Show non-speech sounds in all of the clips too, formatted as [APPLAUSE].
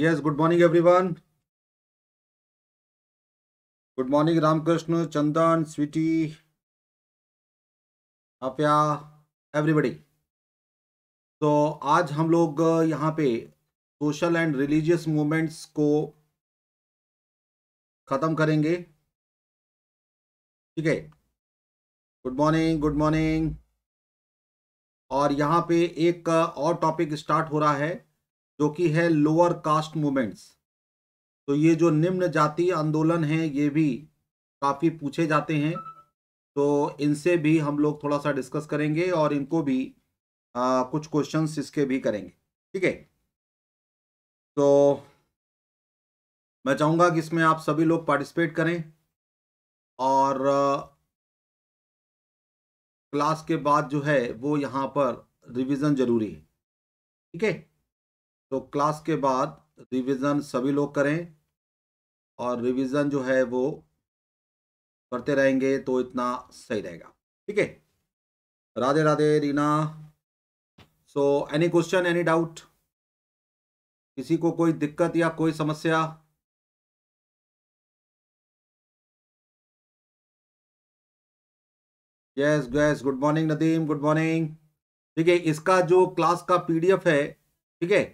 yes good morning everyone good morning ramkrishna chandan sweetie apya everybody तो आज हम लोग यहाँ पे सोशल एंड रिलीजियस मूवमेंट्स को ख़त्म करेंगे ठीक है गुड मॉर्निंग गुड मॉर्निंग और यहाँ पे एक और टॉपिक स्टार्ट हो रहा है जो कि है लोअर कास्ट मूवमेंट्स तो ये जो निम्न जाति आंदोलन है ये भी काफ़ी पूछे जाते हैं तो इनसे भी हम लोग थोड़ा सा डिस्कस करेंगे और इनको भी आ, कुछ क्वेश्चंस इसके भी करेंगे ठीक है तो मैं चाहूँगा कि इसमें आप सभी लोग पार्टिसिपेट करें और क्लास के बाद जो है वो यहाँ पर रिवीजन जरूरी है ठीक है तो क्लास के बाद रिवीजन सभी लोग करें और रिवीजन जो है वो करते रहेंगे तो इतना सही रहेगा ठीक है Radhe Radhe Reena so any question any doubt किसी को कोई दिक्कत या कोई समस्या yes guys good morning Nadeem good morning ठीक है इसका जो क्लास का पीडीएफ है ठीक है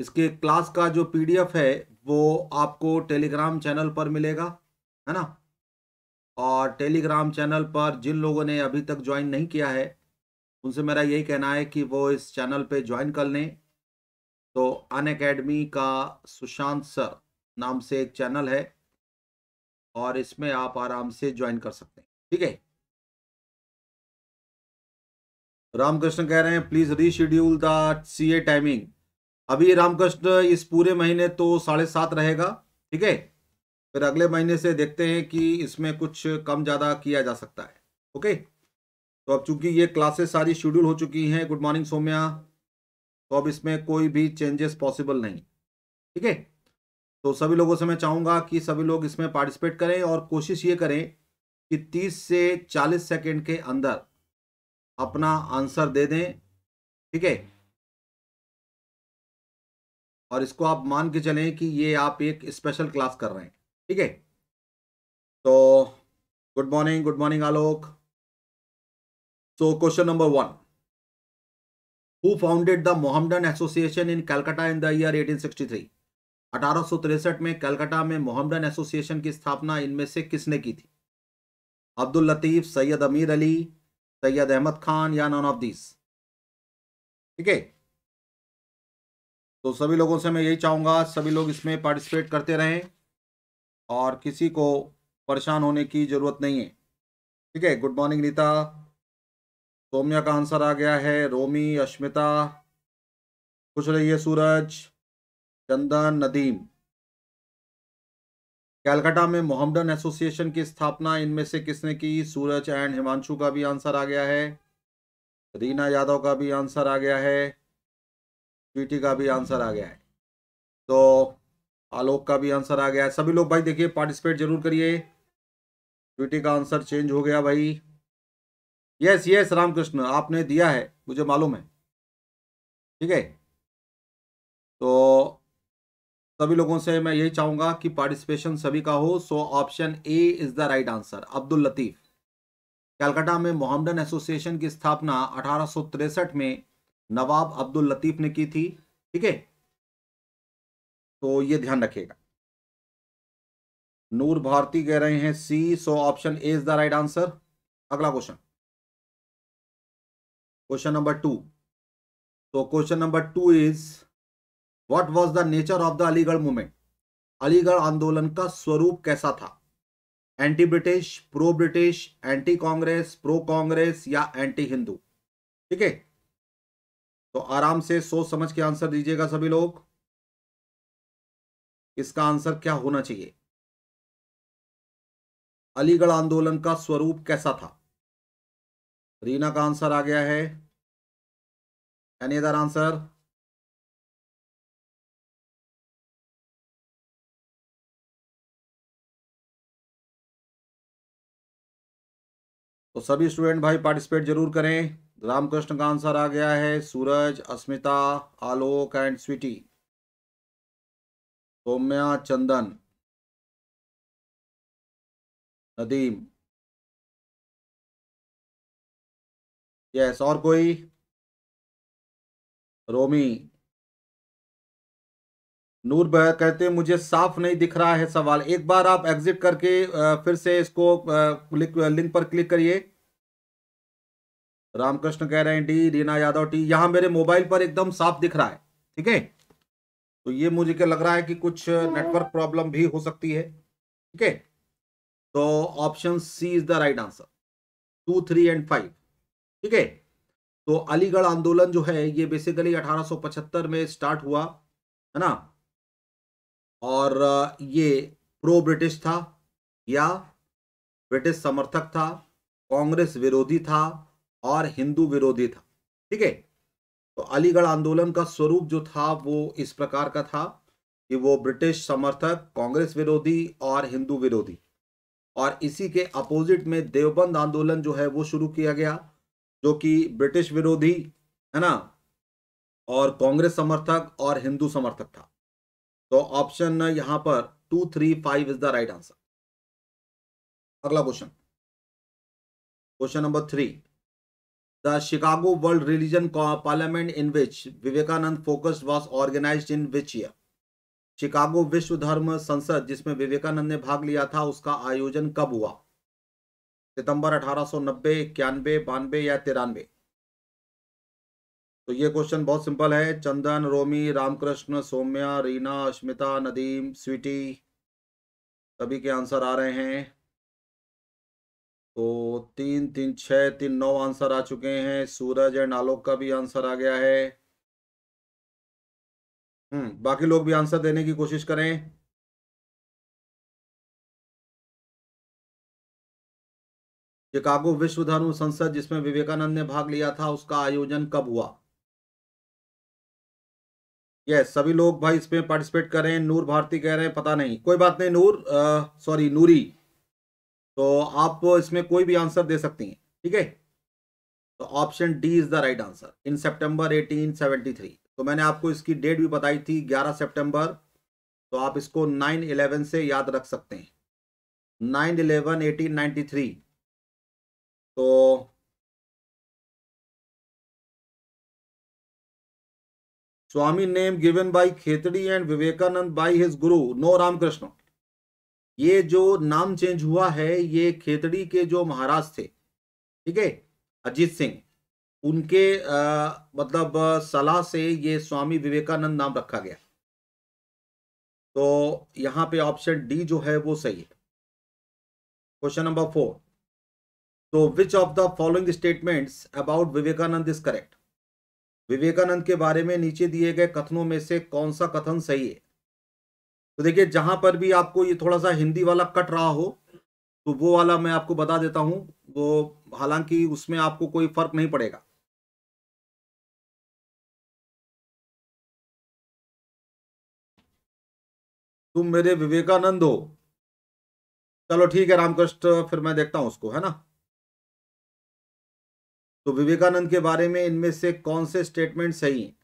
इसके क्लास का जो पीडीएफ है वो आपको टेलीग्राम चैनल पर मिलेगा है ना और टेलीग्राम चैनल पर जिन लोगों ने अभी तक ज्वाइन नहीं किया है उनसे मेरा यही कहना है कि वो इस चैनल पे ज्वाइन कर लें तो अन अकेडमी का सुशांत सर नाम से एक चैनल है और इसमें आप आराम से ज्वाइन कर सकते हैं ठीक है रामकृष्ण कह रहे हैं please reschedule the a timing अभी रामकृष्ण इस पूरे महीने तो साढ़े सात रहेगा ठीक है फिर अगले महीने से देखते हैं कि इसमें कुछ कम ज़्यादा किया जा सकता है ओके तो अब चूंकि ये क्लासेस सारी शेड्यूल हो चुकी हैं गुड मॉर्निंग सोम्या तो अब इसमें कोई भी चेंजेस पॉसिबल नहीं ठीक है तो सभी लोगों से मैं चाहूँगा कि सभी लोग इसमें पार्टिसिपेट करें और कोशिश ये करें कि तीस से चालीस सेकेंड के अंदर अपना आंसर दे दें ठीक है और इसको आप मान के चलें कि ये आप एक स्पेशल क्लास कर रहे हैं ठीक है तो good morning good morning Alok so question number one who founded the Mohammedan association in Calcutta in the year 1863 अठारह में कलकत्ता में मोहम्मदन एसोसिएशन की स्थापना इनमें से किसने की थी अब्दुल लतीफ सैयद अमीर अली सैयद अहमद खान या नॉन ऑफ दिस ठीक है तो सभी लोगों से मैं यही चाहूँगा सभी लोग इसमें पार्टिसिपेट करते रहें और किसी को परेशान होने की ज़रूरत नहीं है ठीक है गुड मॉर्निंग नीता सोम्या का आंसर आ गया है रोमी अश्मिता खुश रहिए सूरज चंदन नदीम कैलकाटा में मोहम्मदन एसोसिएशन की स्थापना इनमें से किसने की सूरज एंड हिमांशु का भी आंसर आ गया है रीना यादव का भी आंसर आ गया है स्वीटी का भी आंसर आ गया है तो आलोक का भी आंसर आ गया है सभी लोग भाई देखिए पार्टिसिपेट जरूर करिए स्वीटी का आंसर चेंज हो गया भाई यस यस रामकृष्ण आपने दिया है मुझे मालूम है ठीक है तो सभी लोगों से मैं यही चाहूँगा कि पार्टिसिपेशन सभी का हो so option A is the right answer Abdul Latif Calcutta में मोहम्मदन एसोसिएशन की स्थापना अठारह में नवाब अब्दुल लतीफ ने की थी ठीक है तो ये ध्यान रखिएगा नूर भारती कह रहे हैं C so option A is the right answer अगला क्वेश्चन क्वेश्चन नंबर टू तो question number two is what was the nature of the Aligarh movement Aligarh आंदोलन का स्वरूप कैसा था anti British pro British anti Congress pro Congress या एंटी हिंदू ठीक है तो आराम से सोच समझ के आंसर दीजिएगा सभी लोग इसका आंसर क्या होना चाहिए अलीगढ़ आंदोलन का स्वरूप कैसा था रीना का आंसर आ गया है एनी अदर आंसर तो सभी स्टूडेंट भाई पार्टिसिपेट जरूर करें रामकृष्ण का आंसर आ गया है सूरज अस्मिता आलोक एंड स्वीटी सौम्या चंदन नदीम यस और कोई रोमी नूर बह कहते मुझे साफ नहीं दिख रहा है सवाल एक बार आप एग्जिट करके फिर से इसको लिंक पर क्लिक करिए रामकृष्ण कह रहे हैं डी रीना यादव टी यहाँ मेरे मोबाइल पर एकदम साफ दिख रहा है ठीक है तो ये मुझे क्या लग रहा है कि कुछ नेटवर्क प्रॉब्लम भी हो सकती है ठीक है तो option C is the right answer two three and five ठीक है तो अलीगढ़ आंदोलन जो है ये बेसिकली 1875 में स्टार्ट हुआ है ना और ये प्रो ब्रिटिश था या ब्रिटिश समर्थक था कांग्रेस विरोधी था और हिंदू विरोधी था ठीक है तो अलीगढ़ आंदोलन का स्वरूप जो था वो इस प्रकार का था कि वो ब्रिटिश समर्थक कांग्रेस विरोधी और हिंदू विरोधी और इसी के अपोजिट में देवबंद आंदोलन जो है वो शुरू किया गया जो कि ब्रिटिश विरोधी है ना और कांग्रेस समर्थक और हिंदू समर्थक था तो ऑप्शन यहां पर two three five is the right answer अगला question question number three the Chicago world religion parliament in which Vivekananda focus was organise in which year Chicago विश्व धर्म संसद जिसमें विवेकानंद ने भाग लिया था उसका आयोजन कब हुआ सितंबर 1890, इक्यानबे बानबे या तिरानवे तो ये क्वेश्चन बहुत सिंपल है चंदन रोमी रामकृष्ण सौम्या रीना अश्मिता नदीम स्वीटी सभी के आंसर आ रहे हैं तो तीन तीन छः तीन नौ आंसर आ चुके हैं सूरज एंड आलोक का भी आंसर आ गया है हम्म बाकी लोग भी आंसर देने की कोशिश करें शिकागो विश्व धर्म संसद जिसमें विवेकानंद ने भाग लिया था उसका आयोजन कब हुआ यस yes, सभी लोग भाई इसमें पार्टिसिपेट करें नूर भारती कह रहे हैं पता नहीं कोई बात नहीं नूर सॉरी नूरी तो आप इसमें कोई भी आंसर दे सकती हैं ठीक है तो option D is the right answer in September eighteen तो मैंने आपको इसकी डेट भी बताई थी ग्यारह सेप्टेम्बर तो आप इसको नाइन इलेवन से याद रख सकते हैं nine eleven eighteen ninety three तो Swami name given by Khetri and Vivekananda by his guru no Ramakrishna ये जो नाम चेंज हुआ है ये खेतड़ी के जो महाराज थे ठीक है अजीत सिंह उनके आ, मतलब सलाह से ये स्वामी विवेकानंद नाम रखा गया तो यहाँ पे ऑप्शन डी जो है वो सही है क्वेश्चन नंबर फोर तो which of the following statements about Vivekananda is correct Vivekananda के बारे में नीचे दिए गए कथनों में से कौन सा कथन सही है तो देखिए जहां पर भी आपको ये थोड़ा सा हिंदी वाला कट रहा हो तो वो वाला मैं आपको बता देता हूं वो हालांकि उसमें आपको कोई फर्क नहीं पड़ेगा तुम मेरे विवेकानंद हो चलो ठीक है रामकृष्ण फिर मैं देखता हूं उसको है ना तो विवेकानंद के बारे में इनमें से कौन से स्टेटमेंट सही हैं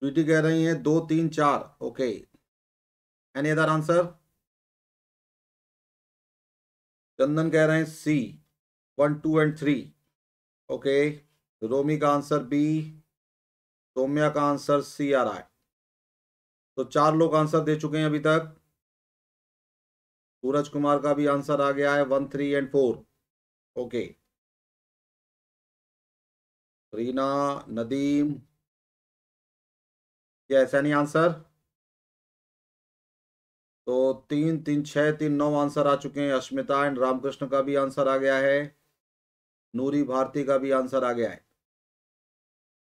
स्वीटी कह रही है दो तीन चार okay any other answer Chandan कह रहे हैं C one two and three okay Romi का आंसर बी सोम्या का आंसर सी आ रहा है तो चार लोग आंसर दे चुके हैं अभी तक सूरज कुमार का भी आंसर आ गया है one three and four okay Reena Nadeem ऐसा नहीं आंसर तो तीन तीन छः तीन नौ आंसर आ चुके हैं अश्मिता एंड रामकृष्ण का भी आंसर आ गया है नूरी भारती का भी आंसर आ गया है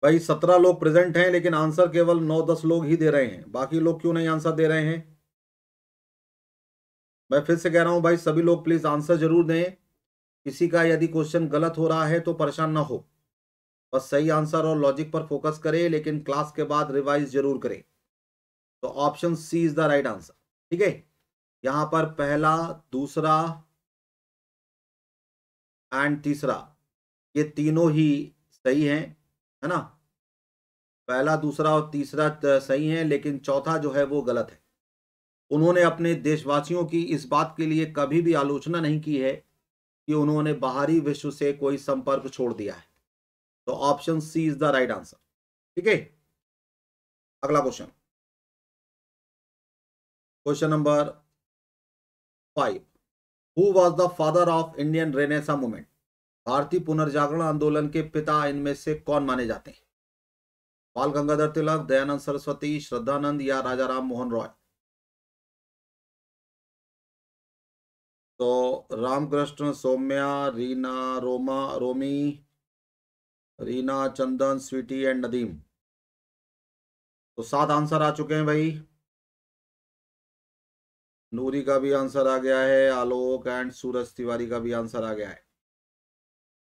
भाई सत्रह लोग प्रेजेंट हैं लेकिन आंसर केवल नौ दस लोग ही दे रहे हैं बाकी लोग क्यों नहीं आंसर दे रहे हैं मैं फिर से कह रहा हूं भाई सभी लोग प्लीज आंसर जरूर दें किसी का यदि क्वेश्चन गलत हो रहा है तो परेशान ना हो बस सही आंसर और लॉजिक पर फोकस करें लेकिन क्लास के बाद रिवाइज जरूर करें तो option C is the right answer ठीक है यहां पर पहला दूसरा एंड तीसरा ये तीनों ही सही हैं है ना पहला दूसरा और तीसरा सही है लेकिन चौथा जो है वो गलत है उन्होंने अपने देशवासियों की इस बात के लिए कभी भी आलोचना नहीं की है कि उन्होंने बाहरी विश्व से कोई संपर्क छोड़ दिया है तो option C is the right answer ठीक है अगला question question number five who was the father of Indian renaissance movement भारतीय पुनर्जागरण आंदोलन के पिता इनमें से कौन माने जाते हैं बाल गंगाधर तिलक दयानंद सरस्वती श्रद्धानंद या राजा राम मोहन रॉय तो रामकृष्ण सौम्या रीना रोमा रोमी रीना चंदन स्वीटी एंड नदीम तो सात आंसर आ चुके हैं भाई नूरी का भी आंसर आ गया है आलोक एंड सूरज तिवारी का भी आंसर आ गया है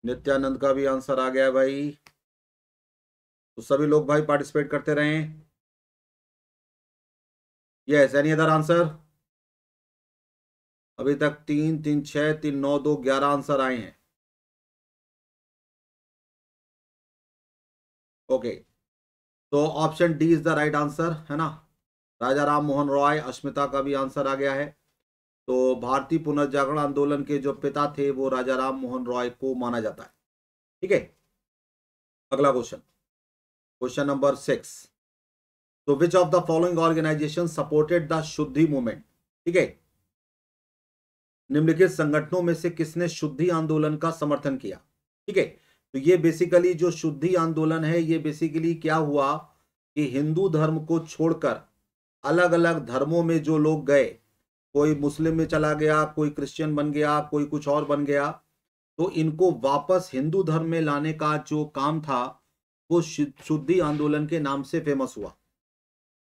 नित्यानंद का भी आंसर आ गया है भाई तो सभी लोग भाई पार्टिसिपेट करते रहे यस एनी अदर आंसर अभी तक तीन तीन छह तीन नौ दो ग्यारह आंसर आए हैं ओके तो option D is the right answer है ना राजा राम मोहन रॉय अस्मिता का भी आंसर आ गया है तो भारतीय पुनर्जागरण आंदोलन के जो पिता थे वो राजा राम मोहन रॉय को माना जाता है ठीक है अगला क्वेश्चन क्वेश्चन नंबर सिक्स तो which of the following organization supported the Shuddhi movement ठीक है निम्नलिखित संगठनों में से किसने शुद्धि आंदोलन का समर्थन किया ठीक है तो ये बेसिकली जो शुद्धि आंदोलन है ये बेसिकली क्या हुआ कि हिंदू धर्म को छोड़कर अलग अलग धर्मों में जो लोग गए कोई मुस्लिम में चला गया कोई क्रिश्चियन बन गया कोई कुछ और बन गया तो इनको वापस हिंदू धर्म में लाने का जो काम था वो शुद्धि आंदोलन के नाम से फेमस हुआ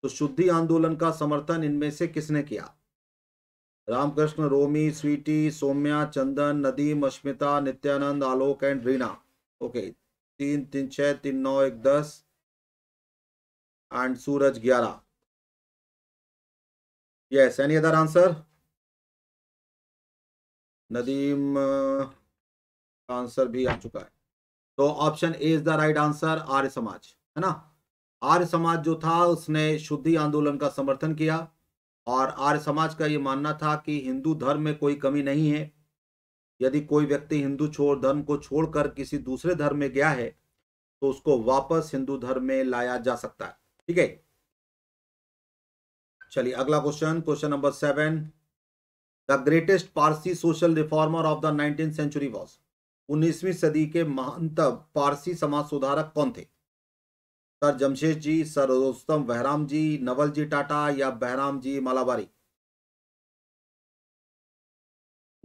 तो शुद्धि आंदोलन का समर्थन इनमें से किसने किया रामकृष्ण रोमी स्वीटी सौम्या चंदन नदीम अश्मिता नित्यानंद आलोक एंड रीना ओके तीन तीन छः तीन नौ एक दस एंड सूरज ग्यारह yes any other answer Nadeem answer uh, भी आ चुका है तो option A is the right answer Arya Samaj है ना आर्य समाज जो था उसने शुद्धि आंदोलन का समर्थन किया और आर्य समाज का ये मानना था कि हिंदू धर्म में कोई कमी नहीं है यदि कोई व्यक्ति हिंदू छोड़ धर्म को छोड़कर किसी दूसरे धर्म में गया है तो उसको वापस हिंदू धर्म में लाया जा सकता है ठीक है चलिए अगला question question number seven the greatest Parsi social reformer of the nineteen century was उन्नीसवीं सदी के महानतम पारसी समाज सुधारक कौन थे सर जमशेद जी सर रोस्तम बहराम जी नवल जी टाटा या बहराम जी मालाबारी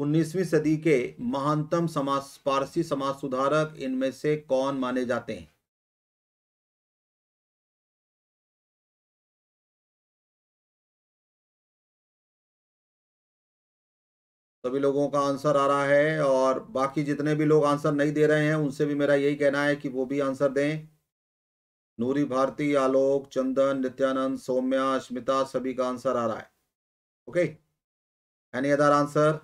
19वीं सदी के महानतम समाज पारसी समाज सुधारक इनमें से कौन माने जाते हैं सभी लोगों का आंसर आ रहा है और बाकी जितने भी लोग आंसर नहीं दे रहे हैं उनसे भी मेरा यही कहना है कि वो भी आंसर दें नूरी भारती आलोक चंदन नित्यानंद सौम्या अस्मिता सभी का आंसर आ रहा है ओके एनी अदर आंसर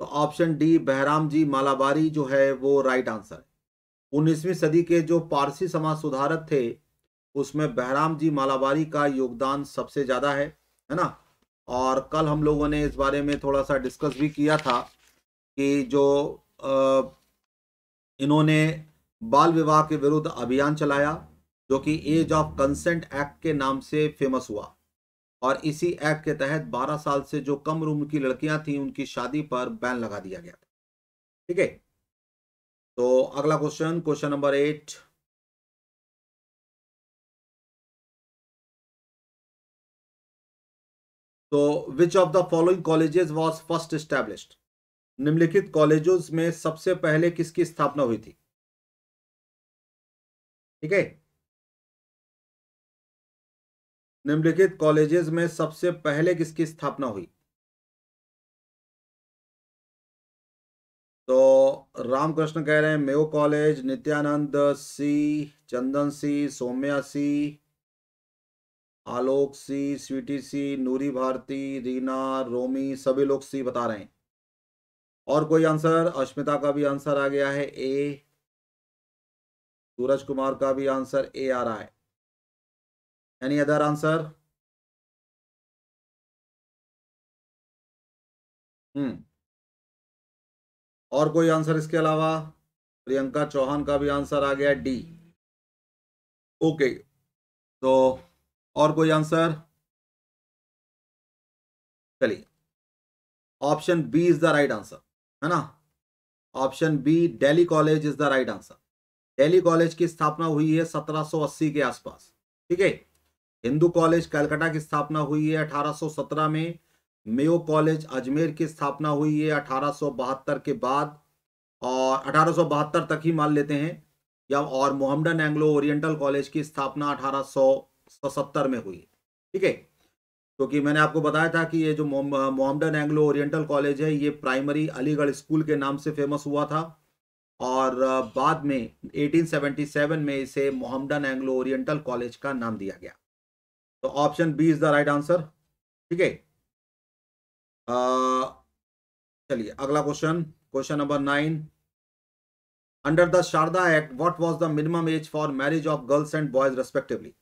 तो ऑप्शन डी बहराम जी मालाबारी जो है वो राइट आंसर है उन्नीसवीं सदी के जो पारसी समाज सुधारक थे उसमें बहराम जी मालाबारी का योगदान सबसे ज़्यादा है है ना और कल हम लोगों ने इस बारे में थोड़ा सा डिस्कस भी किया था कि जो आ, इन्होंने बाल विवाह के विरुद्ध अभियान चलाया जो कि एज ऑफ कंसेंट एक्ट के नाम से फेमस हुआ और इसी एक्ट के तहत 12 साल से जो कम उम्र की लड़कियां थी उनकी शादी पर बैन लगा दिया गया था ठीक है तो अगला क्वेश्चन क्वेश्चन नंबर एट तो which of the following colleges was first established निम्नलिखित कॉलेजों में सबसे पहले किसकी स्थापना हुई थी ठीक है निम्नलिखित कॉलेजेस में सबसे पहले किसकी स्थापना हुई तो रामकृष्ण कह रहे हैं Mayo college Nityanand C Chandan C Saumya C Alok C Sweety C Noori Bharti Reena Romi सभी लोग सी बता रहे हैं और कोई आंसर अश्मिता का भी आंसर आ गया है ए सूरज कुमार का भी आंसर ए आ रहा है एनी अदर आंसर हम्म और कोई आंसर इसके अलावा प्रियंका चौहान का भी आंसर आ गया डी ओके तो और कोई आंसर चलिए option B is the right answer है ना option B Delhi college is the right answer Delhi college की स्थापना हुई है 1780 के आसपास ठीक है हिंदू कॉलेज कलकत्ता की स्थापना हुई है 1817 में मेयो कॉलेज अजमेर की स्थापना हुई है 1872 के बाद और अठारह तक ही मान लेते हैं या और मोहम्मदन एंग्लो ओरिएंटल कॉलेज की स्थापना 1877 में हुई ठीक है क्योंकि तो मैंने आपको बताया था कि ये जो मोहम्मदन एंग्लो ओरिएंटल कॉलेज है ये प्राइमरी अलीगढ़ स्कूल के नाम से फेमस हुआ था और बाद में 1877 में इसे मोहम्मदन एंग्लो ओरिएंटल कॉलेज का नाम दिया गया तो option B is the right answer ठीक है चलिए अगला question question number nine under the Sharda act what was the minimum age for marriage of girls and boys respectively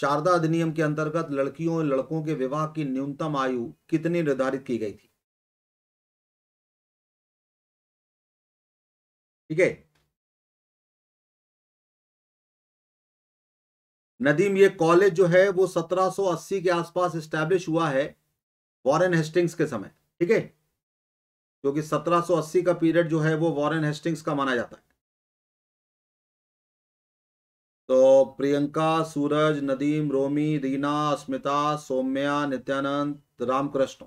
Sharda अधिनियम के अंतर्गत लड़कियों और लड़कों के विवाह की न्यूनतम आयु कितनी निर्धारित की गई थी ठीक है नदीम ये कॉलेज जो है वो 1780 के आसपास स्टैब्लिश हुआ है वॉरेन हेस्टिंग्स के समय ठीक है क्योंकि 1780 का पीरियड जो है वो वॉरेन हेस्टिंग्स का माना जाता है तो प्रियंका सूरज नदीम रोमी रीना अस्मिता सौम्या नित्यानंद रामकृष्ण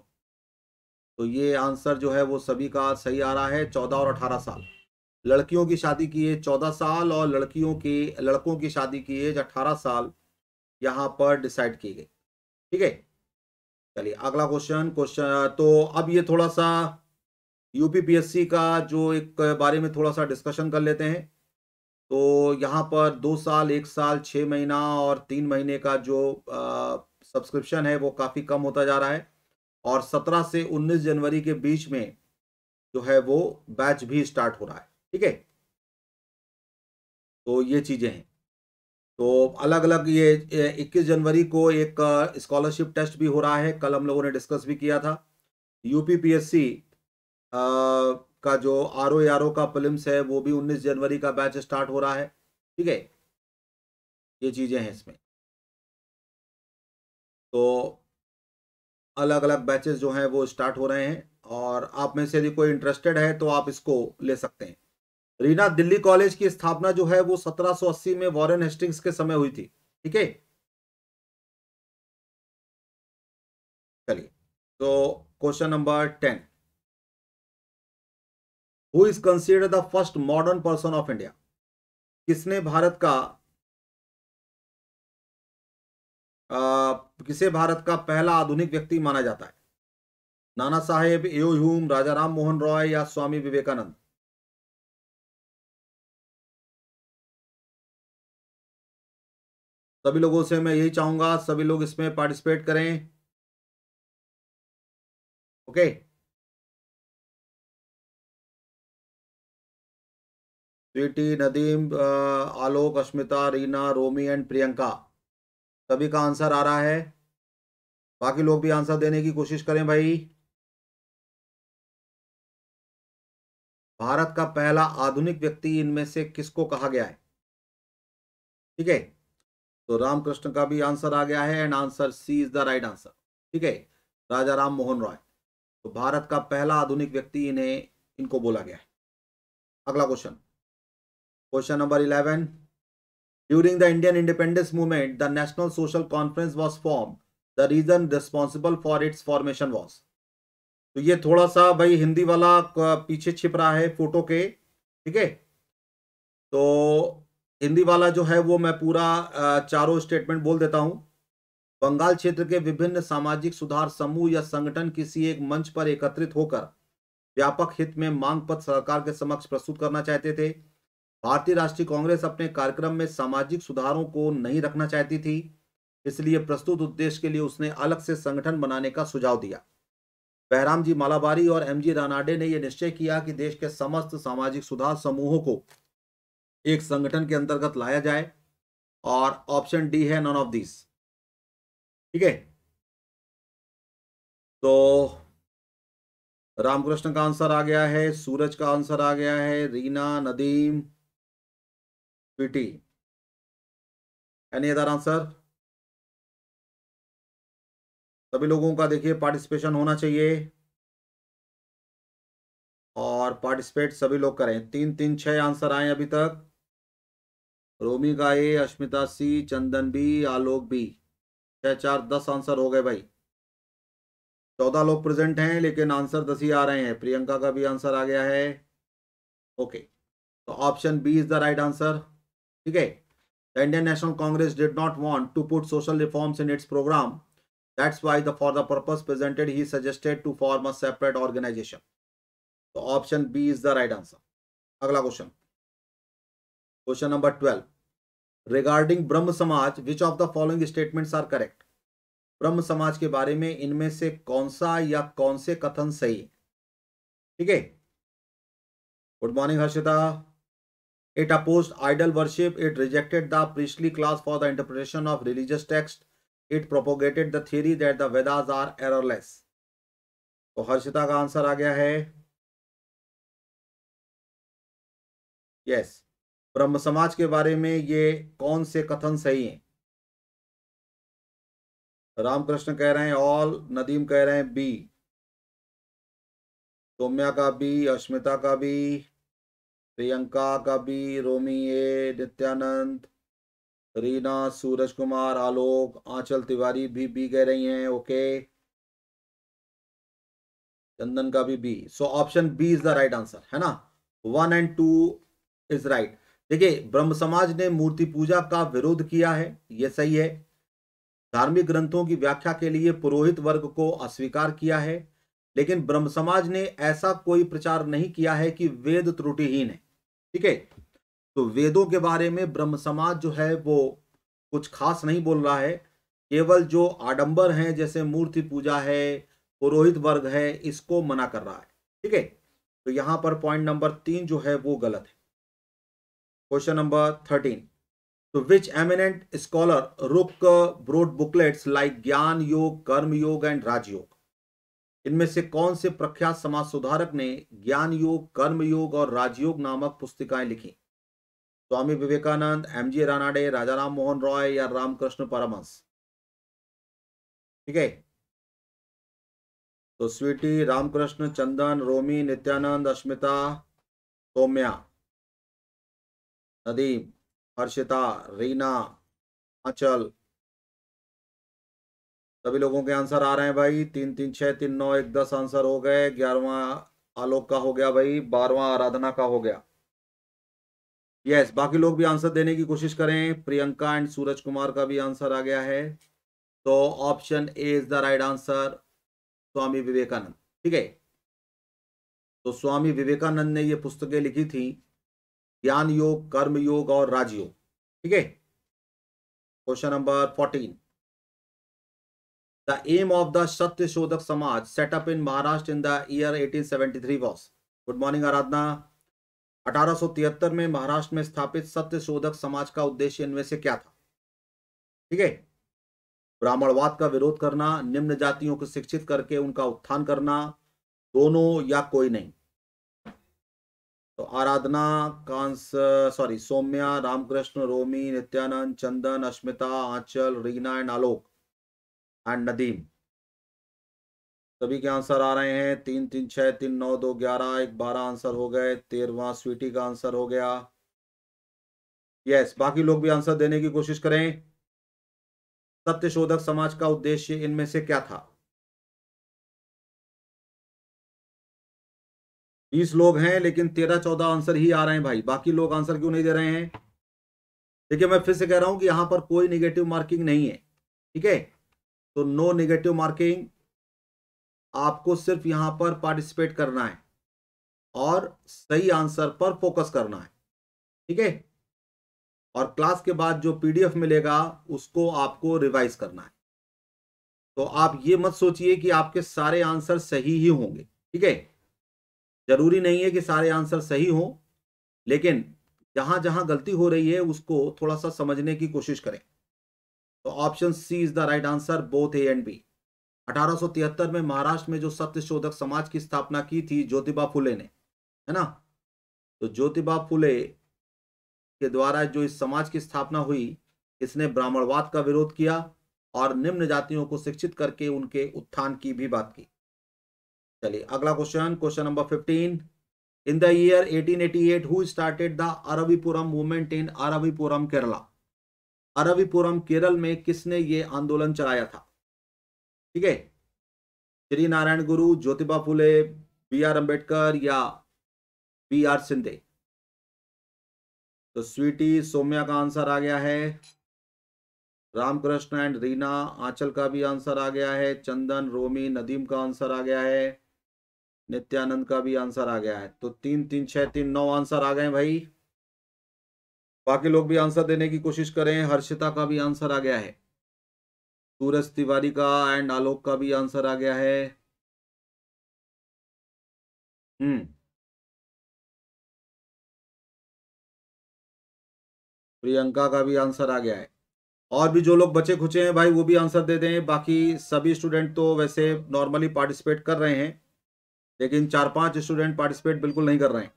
तो ये आंसर जो है वो सभी का सही आ रहा है चौदह और अठारह साल लड़कियों की शादी की एज चौदह साल और लड़कियों की लड़कों की शादी की एज अट्ठारह साल यहाँ पर डिसाइड की गई ठीक है चलिए अगला क्वेश्चन क्वेश्चन तो अब ये थोड़ा सा यूपीपीएससी का जो एक बारे में थोड़ा सा डिस्कशन कर लेते हैं तो यहाँ पर दो साल एक साल छः महीना और तीन महीने का जो सब्सक्रिप्शन है वो काफ़ी कम होता जा रहा है और सत्रह से उन्नीस जनवरी के बीच में जो है वो बैच भी स्टार्ट हो रहा है ठीक है तो ये चीज़ें हैं तो अलग अलग ये 21 जनवरी को एक स्कॉलरशिप टेस्ट भी हो रहा है कल हम लोगों ने डिस्कस भी किया था यूपीपीएससी का जो आर ओ आर ओ का फिल्म्स है वो भी 19 जनवरी का बैच स्टार्ट हो रहा है ठीक है ये चीज़ें हैं इसमें तो अलग अलग बैचेस जो हैं वो स्टार्ट हो रहे हैं और आप में से यदि कोई इंटरेस्टेड है तो आप इसको ले सकते हैं रीना दिल्ली कॉलेज की स्थापना जो है वो 1780 में वॉरेन हेस्टिंग्स के समय हुई थी ठीक है चलिए तो question number ten who is consider the first modern person of India किसने भारत का आ, किसे भारत का पहला आधुनिक व्यक्ति माना जाता है नाना साहेब एम राजा राम मोहन रॉय या स्वामी विवेकानंद सभी लोगों से मैं यही चाहूंगा सभी लोग इसमें पार्टिसिपेट करें ओके स्वीटी नदीम आलोक अश्मिता रीना रोमी एंड प्रियंका सभी का आंसर आ रहा है बाकी लोग भी आंसर देने की कोशिश करें भाई भारत का पहला आधुनिक व्यक्ति इनमें से किसको कहा गया है ठीक है तो रामकृष्ण का भी आंसर आ गया है and answer C is the right answer ठीक है राजा राम मोहन रॉय तो भारत का पहला आधुनिक व्यक्ति इन्हें इनको बोला गया है अगला question question number eleven during the Indian independence movement the national social conference was form the reason responsible for its formation was तो ये थोड़ा सा भाई हिंदी वाला पीछे छिप रहा है फोटो के ठीक है तो हिंदी वाला जो है वो मैं पूरा चारों स्टेटमेंट बोल देता हूँ बंगाल क्षेत्र के विभिन्न सामाजिक सुधार समूह या संगठन किसी एक मंच पर एकत्रित होकर व्यापक हित में मांग पत्र सरकार के समक्ष प्रस्तुत करना चाहते थे भारतीय राष्ट्रीय कांग्रेस अपने कार्यक्रम में सामाजिक सुधारों को नहीं रखना चाहती थी इसलिए प्रस्तुत उद्देश्य के लिए उसने अलग से संगठन बनाने का सुझाव दिया बहराम जी मालाबारी और एम जी रानाडे ने यह निश्चय किया कि देश के समस्त सामाजिक सुधार समूहों को एक संगठन के अंतर्गत लाया जाए और ऑप्शन डी है नॉन ऑफ दिस ठीक है तो रामकृष्ण का आंसर आ गया है सूरज का आंसर आ गया है Reena Nadeem PT any other answer सभी लोगों का देखिए पार्टिसिपेशन होना चाहिए और पार्टिसिपेट सभी लोग करें तीन तीन छह आंसर आए अभी तक रोमी का A Ashmita C Chandan B Alok B छः चार दस आंसर हो गए भाई चौदह लोग प्रेजेंट हैं लेकिन आंसर दस ही आ रहे हैं प्रियंका का भी आंसर आ गया है ओके तो option B is the right answer ठीक है the Indian national Congress did not want to put social reforms in its program that's why the for the purpose presented he suggested to form a separate organization तो option B is the right answer अगला question question number twelve regarding Brahmo Samaj which of the following statement are correct Brahmo Samaj के बारे में इनमें से कौन सा या कौन से कथन सही ठीक है good morning Harshita it oppose idol worship it rejected the priestly class for the interpretation of religious text it propogated the theory that the Vedas are errorless तो हर्षिता का आंसर आ गया है यस yes. ब्रह्म समाज के बारे में ये कौन से कथन सही हैं रामकृष्ण कह रहे हैं ऑल नदीम कह रहे हैं बी सौम्या का बी अश्मिता का बी प्रियंका का बी रोमी ए नित्यानंद रीना सूरज कुमार आलोक आंचल तिवारी भी बी कह रही हैं ओके चंदन का भी B so option B is the right answer है ना one and two is right देखिए ब्रह्म समाज ने मूर्ति पूजा का विरोध किया है ये सही है धार्मिक ग्रंथों की व्याख्या के लिए पुरोहित वर्ग को अस्वीकार किया है लेकिन ब्रह्म समाज ने ऐसा कोई प्रचार नहीं किया है कि वेद त्रुटिहीन है ठीक है तो वेदों के बारे में ब्रह्म समाज जो है वो कुछ खास नहीं बोल रहा है केवल जो आडंबर हैं जैसे मूर्ति पूजा है पुरोहित वर्ग है इसको मना कर रहा है ठीक है तो यहाँ पर पॉइंट नंबर तीन जो है वो गलत है क्वेश्चन नंबर थर्टीन तो which eminent scholar wrote broad booklets like Gyan Yoga कर्म योग एंड राजयोग इनमें से कौन से प्रख्यात समाज सुधारक ने ज्ञान योग कर्म योग और राजयोग नामक पुस्तिकाएं लिखी स्वामी विवेकानंद एम जी रानाडे राजा राम मोहन रॉय या रामकृष्ण परमहंस ठीक है तो स्वीटी रामकृष्ण चंदन रोमी नित्यानंद अस्मिता सौम्या नदीब हर्षिता रीना अचल सभी लोगों के आंसर आ रहे हैं भाई तीन तीन छः तीन नौ एक दस आंसर हो गए ग्यारहवा आलोक का हो गया भाई बारहवा आराधना का हो गया यस बाकी लोग भी आंसर देने की कोशिश करें प्रियंका एंड सूरज कुमार का भी आंसर आ गया है तो option A is the right answer Swami Vivekananda ठीक है तो स्वामी विवेकानंद ने ये पुस्तकें लिखी थी ज्ञान योग कर्म योग और राजयोग ठीक है question number fourteen the aim of the Satya Shodhak Samaj set up in Maharashtra in the year 1873 was good morning Aradhana अठारह में महाराष्ट्र में स्थापित सत्य शोधक समाज का उद्देश्य इनमें से क्या था ठीक है ब्राह्मणवाद का विरोध करना निम्न जातियों को शिक्षित करके उनका उत्थान करना दोनों या कोई नहीं तो आराधना कांस sorry Saumya Ramakrishna Romi Nityanand Chandan Ashmita Aanchal Reena and Alok and Nadeem सभी के आंसर आ रहे हैं तीन तीन छः तीन नौ दो ग्यारह एक बारह आंसर हो गए तेरहवा स्वीटी का आंसर हो गया यस बाकी लोग भी आंसर देने की कोशिश करें सत्य शोधक समाज का उद्देश्य इनमें से क्या था बीस लोग हैं लेकिन तेरह चौदह आंसर ही आ रहे हैं भाई बाकी लोग आंसर क्यों नहीं दे रहे हैं देखिए मैं फिर से कह रहा हूं कि यहां पर कोई निगेटिव मार्किंग नहीं है ठीक है तो नो निगेटिव मार्किंग आपको सिर्फ यहां पर पार्टिसिपेट करना है और सही आंसर पर फोकस करना है ठीक है और क्लास के बाद जो पीडीएफ मिलेगा उसको आपको रिवाइज करना है तो आप ये मत सोचिए कि आपके सारे आंसर सही ही होंगे ठीक है जरूरी नहीं है कि सारे आंसर सही हों लेकिन जहां जहां गलती हो रही है उसको थोड़ा सा समझने की कोशिश करें तो option C is the right answer both A and B 1873 में महाराष्ट्र में जो सत्य शोधक समाज की स्थापना की थी ज्योतिबा फुले ने है ना तो ज्योतिबा फुले के द्वारा जो इस समाज की स्थापना हुई इसने ब्राह्मणवाद का विरोध किया और निम्न जातियों को शिक्षित करके उनके उत्थान की भी बात की चलिए अगला question question number fifteen in the year 1888 who started the Aruvippuram movement in Aruvippuram Kerala Aruvippuram Kerala में किसने ये आंदोलन चलाया था ठीक है श्री नारायण गुरु ज्योतिबा फुले बी आर अम्बेडकर या बी आर सिंधे तो स्वीटी सोम्या का आंसर आ गया है रामकृष्ण एंड रीना आंचल का भी आंसर आ गया है चंदन रोमी नदीम का आंसर आ गया है नित्यानंद का भी आंसर आ गया है तो तीन तीन छह तीन नौ आंसर आ गए भाई बाकी लोग भी आंसर देने की कोशिश करें हर्षिता का भी आंसर आ गया है सूरज तिवारी का एंड आलोक का भी आंसर आ गया है हम्म प्रियंका का भी आंसर आ गया है और भी जो लोग बचे खुचे हैं भाई वो भी आंसर दे दें बाकी सभी स्टूडेंट तो वैसे नॉर्मली पार्टिसिपेट कर रहे हैं लेकिन चार पांच स्टूडेंट पार्टिसिपेट बिल्कुल नहीं कर रहे हैं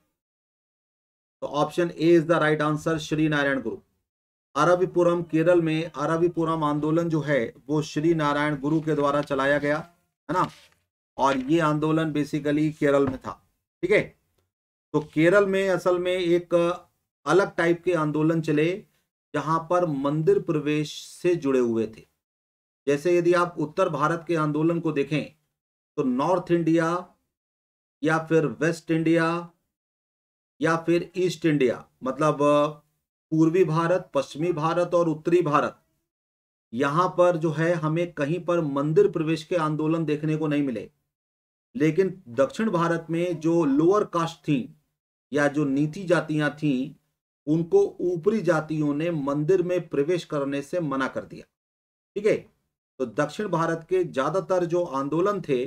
तो option A is the right answer Shri Narayana Guru Aruvippuram Kerala में अरबीपुरम आंदोलन जो है वो श्री नारायण गुरु के द्वारा चलाया गया है ना और ये आंदोलन बेसिकली केरल में था ठीक है तो केरल में असल में एक अलग टाइप के आंदोलन चले जहां पर मंदिर प्रवेश से जुड़े हुए थे जैसे यदि आप उत्तर भारत के आंदोलन को देखें तो नॉर्थ इंडिया या फिर वेस्ट इंडिया या फिर ईस्ट इंडिया मतलब पूर्वी भारत पश्चिमी भारत और उत्तरी भारत यहाँ पर जो है हमें कहीं पर मंदिर प्रवेश के आंदोलन देखने को नहीं मिले लेकिन दक्षिण भारत में जो लोअर कास्ट थी या जो नीति जातियां थीं उनको ऊपरी जातियों ने मंदिर में प्रवेश करने से मना कर दिया ठीक है तो दक्षिण भारत के ज्यादातर जो आंदोलन थे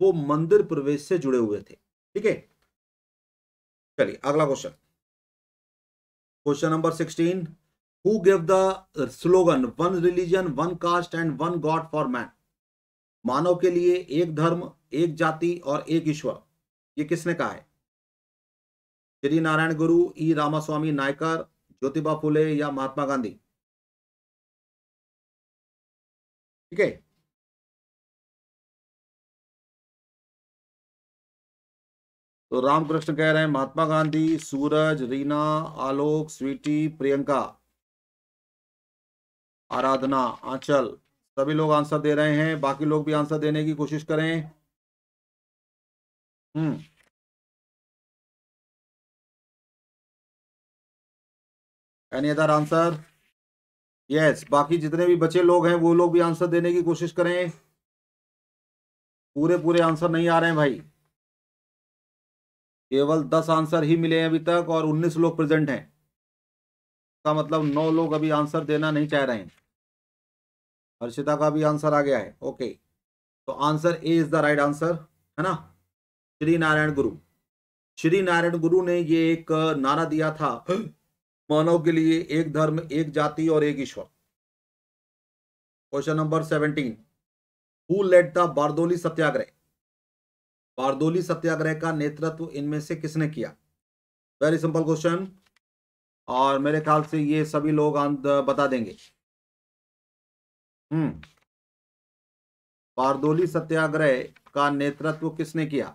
वो मंदिर प्रवेश से जुड़े हुए थे ठीक है चलिए अगला question question number sixteen who give the slogan one religion one caste and one god for man मानव के लिए एक धर्म एक जाति और एक ईश्वर ये किसने कहा है श्री नारायण गुरु ई रामास्वामी नायकर ज्योतिबा फुले या महात्मा गांधी ठीक है तो रामकृष्ण कह रहे हैं महात्मा गांधी सूरज रीना आलोक स्वीटी प्रियंका आराधना आंचल सभी लोग आंसर दे रहे हैं बाकी लोग भी आंसर देने की कोशिश करें hmm any other answer yes बाकी जितने भी बचे लोग हैं वो लोग भी आंसर देने की कोशिश करें पूरे पूरे आंसर नहीं आ रहे हैं भाई केवल दस आंसर ही मिले हैं अभी तक और उन्नीस लोग प्रेजेंट हैं का मतलब नौ लोग अभी आंसर देना नहीं चाह रहे हैं हर्षिता का भी आंसर आ गया है ओके तो answer A is the right answer है ना श्री नारायण गुरु श्री नारायण गुरु ने ये एक नारा दिया था मानव के लिए एक धर्म एक जाति और एक ईश्वर question number seventeen who led the Bardoli Satyagraha Bardoli Satyagraha का नेतृत्व इनमें से किसने किया वेरी सिंपल क्वेश्चन और मेरे ख्याल से ये सभी लोग बता देंगे हम्म बारदोली सत्याग्रह का नेतृत्व किसने किया